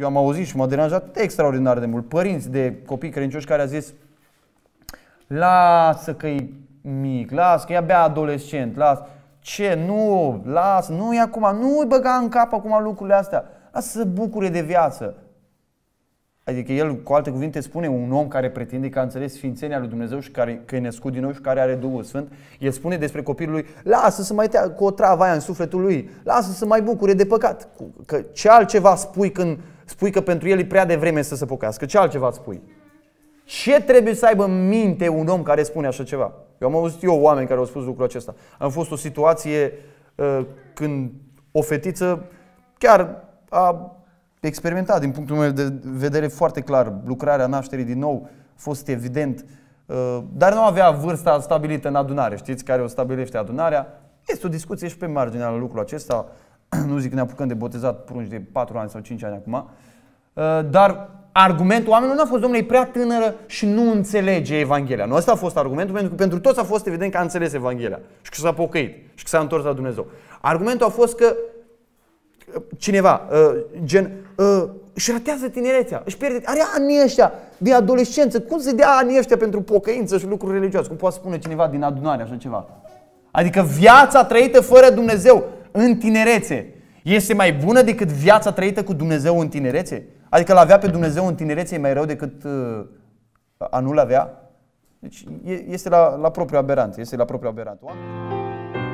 eu am auzit și m-a deranjat extraordinar de mult, părinți de copii credincioși care a zis lasă că e mic, lasă că e abia adolescent, lasă. Ce? Nu, lasă, nu e acum, nu-i băga în cap acum lucrurile astea. Lasă să bucure de viață. Adică el, cu alte cuvinte, spune un om care pretinde că a înțeles sfințenia lui Dumnezeu și care, că e născut din nou și care are Duhul Sfânt, el spune despre copilul lui, lasă să mai tea cu o travă aia în sufletul lui, lasă să mai bucure de păcat. Că ce altceva spui când spui că pentru el e prea devreme să se pocăiască. Ce altceva îți spui? Ce trebuie să aibă în minte un om care spune așa ceva? Eu am auzit eu oameni care au spus lucrul acesta. Am fost o situație uh, când o fetiță chiar a experimentat, din punctul meu de vedere foarte clar, lucrarea nașterii din nou a fost evident, uh, dar nu avea vârsta stabilită în adunare. Știți care o stabilește adunarea? Este o discuție și pe marginea lucrul acesta. nu zic că ne apucăm de botezat prunci de 4 ani sau 5 ani acum, uh, dar argumentul oamenilor nu a fost, domnule, e prea tânără și nu înțelege Evanghelia. Nu asta a fost argumentul, pentru că pentru toți a fost evident că a înțeles Evanghelia și că s-a pocăit și că s-a întors la Dumnezeu. Argumentul a fost că uh, cineva, uh, gen, își ratează tinerețea, își pierde, are anii ăștia de adolescență, cum se dea anii ăștia pentru pocăință și lucruri religioase? Cum poate spune cineva din adunare așa ceva? Adică viața trăită fără Dumnezeu în tinerețe este mai bună decât viața trăită cu Dumnezeu în tinerețe? Adică l avea pe Dumnezeu în tinerețe e mai rău decât uh, a nu-l avea? Deci este la, la propriu aberant, este la propriu aberant. Oameni.